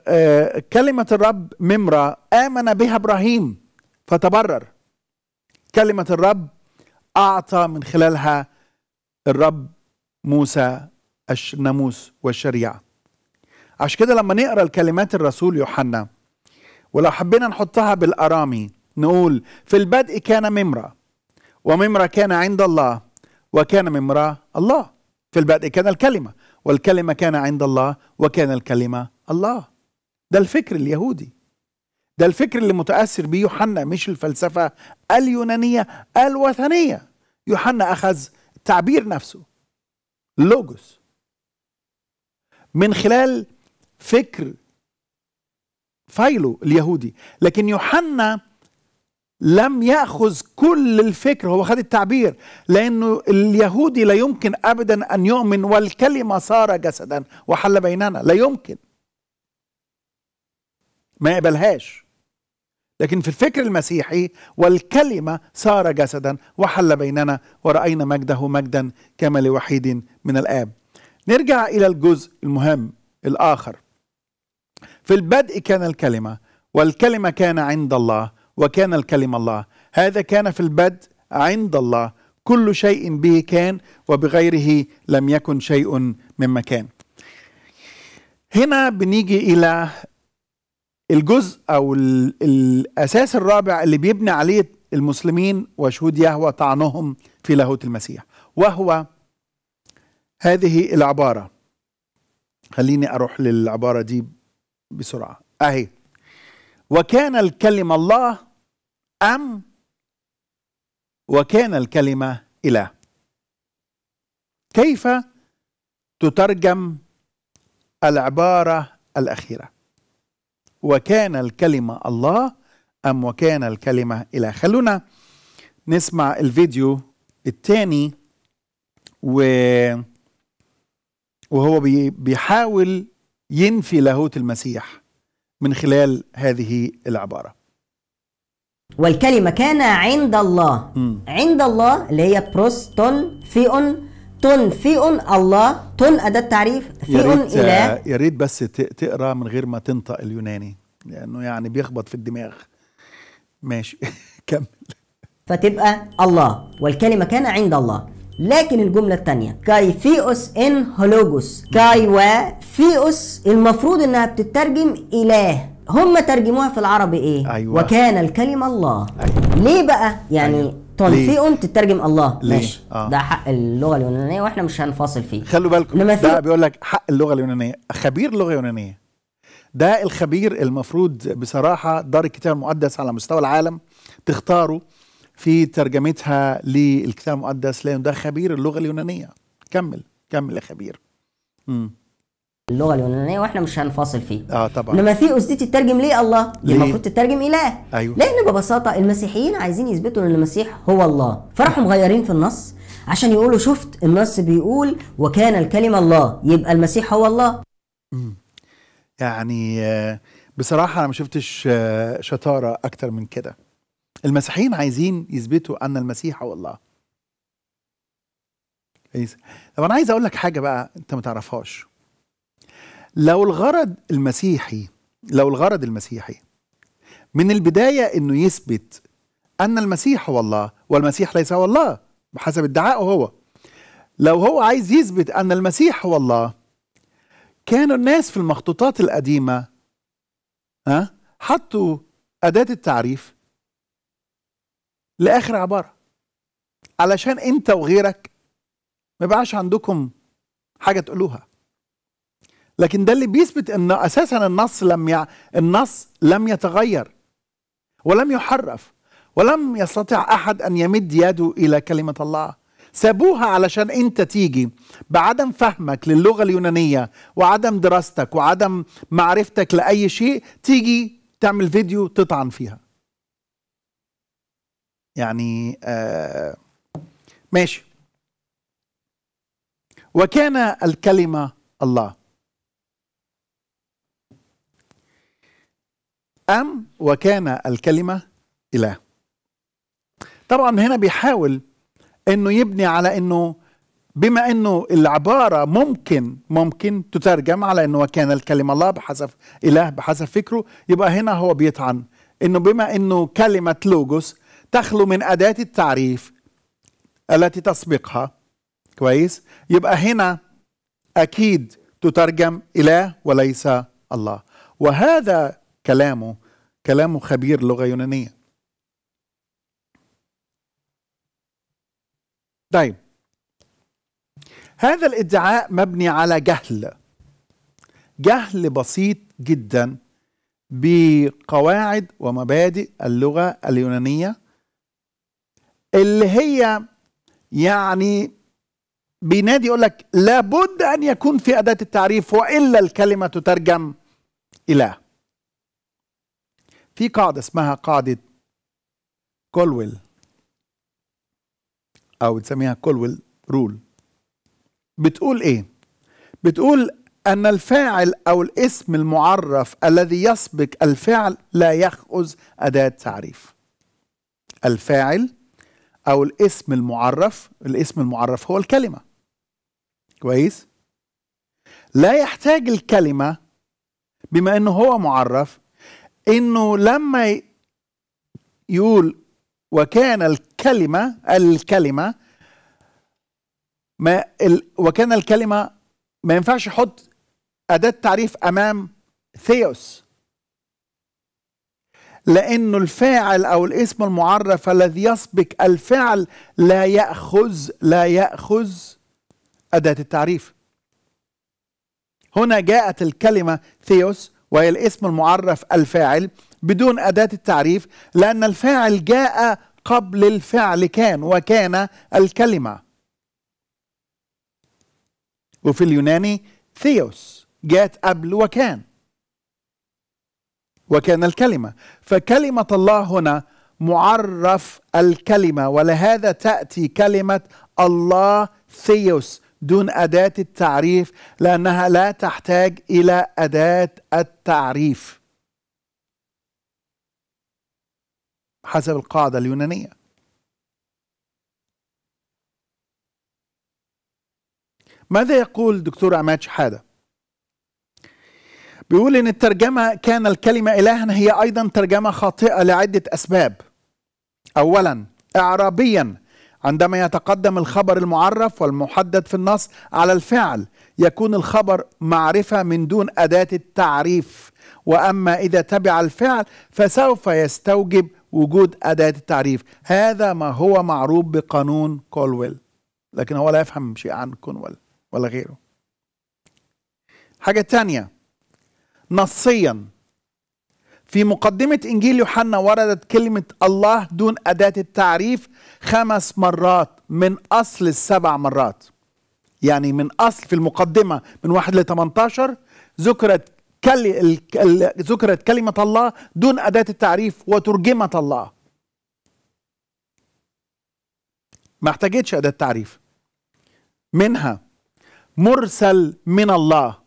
آه، آه، كلمة الرب ممرة آمن بها إبراهيم فتبرر كلمة الرب أعطى من خلالها الرب موسى الناموس والشريعة عشان كده لما نقرا الكلمات الرسول يوحنا ولو حبينا نحطها بالارامي نقول في البدء كان ممرة وممرة كان عند الله وكان ممرة الله في البدء كان الكلمة والكلمة كان عند الله وكان الكلمة الله ده الفكر اليهودي ده الفكر اللي متأثر بيه يوحنا مش الفلسفة اليونانية الوثنية يوحنا أخذ التعبير نفسه لوجوس من خلال فكر فايلو اليهودي لكن يوحنا لم ياخذ كل الفكر هو خد التعبير لانه اليهودي لا يمكن ابدا ان يؤمن والكلمه صار جسدا وحل بيننا لا يمكن ما يقبلهاش لكن في الفكر المسيحي والكلمه صار جسدا وحل بيننا وراينا مجده مجدا كما لوحيد من الاب نرجع الى الجزء المهم الاخر في البدء كان الكلمه والكلمه كان عند الله وكان الكلمة الله هذا كان في البدء عند الله كل شيء به كان وبغيره لم يكن شيء مما كان هنا بنيجي إلى الجزء أو الأساس الرابع اللي بيبني عليه المسلمين وشهود يهوى طعنهم في لاهوت المسيح وهو هذه العبارة خليني أروح للعبارة دي بسرعة أهي وكان الكلمة الله أم وكان الكلمة إله كيف تترجم العبارة الأخيرة وكان الكلمة الله أم وكان الكلمة إله خلونا نسمع الفيديو الثاني و وهو بيحاول ينفي لاهوت المسيح من خلال هذه العباره والكلمة كان عند الله م. عند الله اللي هي بروس تون ثيون تون ثيون الله تون أداة تعريف ثيون آه، إله يا ريت بس تقرا من غير ما تنطق اليوناني لأنه يعني بيخبط في الدماغ ماشي كمل فتبقى الله والكلمة كان عند الله لكن الجملة الثانية كاي ثيوس إن هولوجوس كاي و ثيوس المفروض إنها بتترجم إله هم ترجموها في العربي ايه أيوة. وكان الكلمة الله أيوة. ليه بقى يعني أيوة. تنفيء تترجم الله ليش ماشي آه. ده حق اللغه اليونانيه واحنا مش هنفاصل فيه خلوا بالكم ده بيقول لك حق اللغه اليونانيه خبير اللغه اليونانيه ده الخبير المفروض بصراحه دار الكتاب المقدس على مستوى العالم تختاره في ترجمتها للكتاب المقدس لانه ده خبير اللغه اليونانيه كمل كمل يا خبير امم اللغه اليونانيه واحنا مش هنفاصل فيه اه طبعا انما ثيوس دي تترجم ليه الله دي المفروض تترجم اله ايوه لان ببساطه المسيحيين عايزين يثبتوا ان المسيح هو الله فراحوا مغيرين في النص عشان يقولوا شفت النص بيقول وكان الكلمه الله يبقى المسيح هو الله يعني آه، بصراحه انا ما شفتش آه، شطاره اكتر من كده المسيحيين عايزين يثبتوا ان المسيح هو الله طب انا عايز اقول لك حاجه بقى انت ما تعرفهاش لو الغرض المسيحي لو الغرض المسيحي من البداية أنه يثبت أن المسيح هو الله والمسيح ليس هو الله بحسب ادعائه هو لو هو عايز يثبت أن المسيح هو الله كانوا الناس في المخطوطات القديمة ها حطوا أداة التعريف لآخر عبارة علشان أنت وغيرك ما بقاش عندكم حاجة تقولوها لكن ده اللي بيثبت ان اساسا النص لم ي... النص لم يتغير ولم يحرف ولم يستطع احد ان يمد يده الى كلمه الله سابوها علشان انت تيجي بعدم فهمك للغه اليونانيه وعدم دراستك وعدم معرفتك لاي شيء تيجي تعمل فيديو تطعن فيها يعني آه ماشي وكان الكلمه الله أم وكان الكلمة إله طبعا هنا بيحاول أنه يبني على أنه بما أنه العبارة ممكن ممكن تترجم على أنه وكان الكلمة الله بحسب إله بحسب فكره يبقى هنا هو بيطعن أنه بما أنه كلمة لوجوس تخلو من أداة التعريف التي تسبقها كويس يبقى هنا أكيد تترجم إله وليس الله وهذا كلامه كلامه خبير لغة يونانية طيب هذا الادعاء مبني على جهل جهل بسيط جدا بقواعد ومبادئ اللغة اليونانية اللي هي يعني بينادي يقول لك لابد أن يكون في أداة التعريف وإلا الكلمة تترجم إله في قاعدة اسمها قاعدة كولويل أو تسميها كولويل رول بتقول إيه؟ بتقول أن الفاعل أو الاسم المعرف الذي يسبق الفعل لا يأخذ أداة تعريف الفاعل أو الاسم المعرف الاسم المعرف هو الكلمة كويس؟ لا يحتاج الكلمة بما أنه هو معرف انه لما يقول وكان الكلمه الكلمه ما ال وكان الكلمه ما ينفعش يحط اداه تعريف امام ثيوس لانه الفاعل او الاسم المعرف الذي يسبق الفعل لا ياخذ لا ياخذ اداه التعريف هنا جاءت الكلمه ثيوس وهي الاسم المعرف الفاعل بدون أداة التعريف لأن الفاعل جاء قبل الفعل كان وكان الكلمة وفي اليوناني ثيوس جاءت قبل وكان وكان الكلمة فكلمة الله هنا معرف الكلمة ولهذا تأتي كلمة الله ثيوس دون أداة التعريف لأنها لا تحتاج إلى أداة التعريف حسب القاعدة اليونانية ماذا يقول دكتور عماد شحاده بيقول ان الترجمه كان الكلمه الها هي ايضا ترجمه خاطئه لعده اسباب اولا اعرابيا عندما يتقدم الخبر المعرف والمحدد في النص على الفعل يكون الخبر معرفة من دون أداة التعريف وأما إذا تبع الفعل فسوف يستوجب وجود أداة التعريف هذا ما هو معروف بقانون كولويل لكن هو لا يفهم شيء عن كولويل ولا غيره حاجة تانية نصيا في مقدمة إنجيل يوحنا وردت كلمة الله دون أداة التعريف خمس مرات من أصل السبع مرات يعني من أصل في المقدمة من واحد ل 18 ذكرت ذكرت كلمة الله دون أداة التعريف وترجمة الله ما احتاجتش أداة تعريف منها مرسل من الله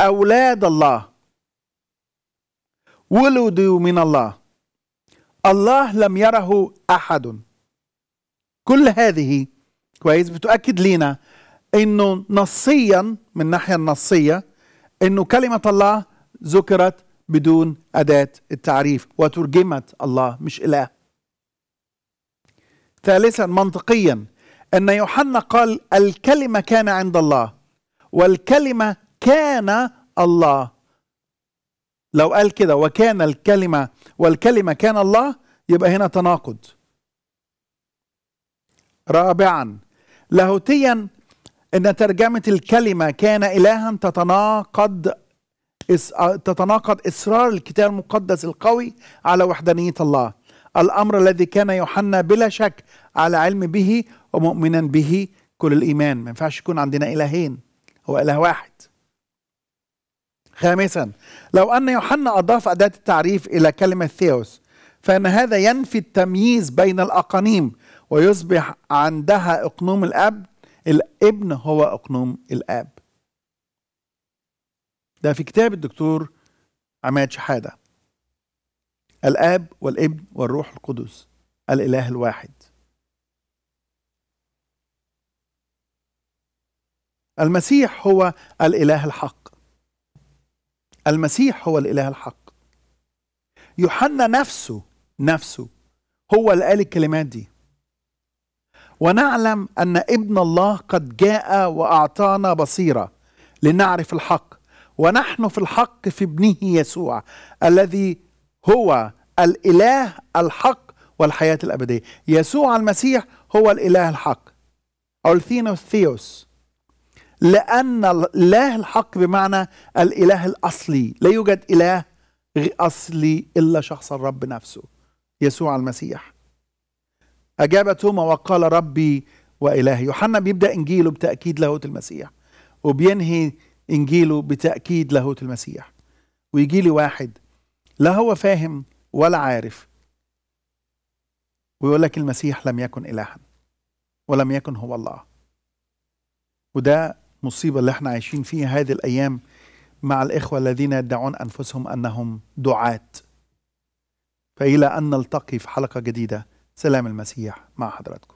أولاد الله ولدوا من الله الله لم يره أحد كل هذه كويس بتؤكد لينا انه نصيا من الناحيه النصيه انه كلمه الله ذكرت بدون اداه التعريف وترجمت الله مش اله. ثالثا منطقيا ان يوحنا قال الكلمه كان عند الله والكلمه كان الله لو قال كده وكان الكلمة والكلمة كان الله يبقى هنا تناقض رابعا لاهوتيا ان ترجمة الكلمة كان الها تتناقض آه، تتناقض اصرار الكتاب المقدس القوي على وحدانية الله الامر الذي كان يوحنا بلا شك على علم به ومؤمنا به كل الايمان ما ينفعش يكون عندنا الهين هو اله واحد خامسا لو أن يوحنا أضاف أداة التعريف إلى كلمة ثيوس فإن هذا ينفي التمييز بين الأقانيم ويصبح عندها أقنوم الأب الابن هو أقنوم الآب ده في كتاب الدكتور عماد شحادة الآب والابن والروح القدس الإله الواحد المسيح هو الإله الحق المسيح هو الإله الحق يوحنا نفسه نفسه هو اللي قال الكلمات دي ونعلم أن ابن الله قد جاء وأعطانا بصيرة لنعرف الحق ونحن في الحق في ابنه يسوع الذي هو الإله الحق والحياة الأبدية يسوع المسيح هو الإله الحق اولثينوس ثيوس لأن الإله الحق بمعنى الإله الأصلي لا يوجد إله أصلي إلا شخص الرب نفسه يسوع المسيح أجاب توما وقال ربي وإلهي يوحنا بيبدأ إنجيله بتأكيد لاهوت المسيح وبينهي إنجيله بتأكيد لاهوت المسيح ويجي لي واحد لا هو فاهم ولا عارف ويقول لك المسيح لم يكن إلها ولم يكن هو الله وده المصيبة اللي احنا عايشين فيها هذه الأيام مع الإخوة الذين يدعون أنفسهم أنهم دعاة فإلى أن نلتقي في حلقة جديدة سلام المسيح مع حضراتكم